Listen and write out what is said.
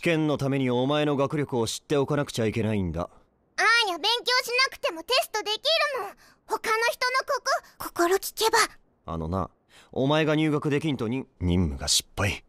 試験のためにお前の学力を知っておかなくちゃいけないんだあーや勉強しなくてもテストできるもん他の人のここ心聞けばあのなお前が入学できんとに任務が失敗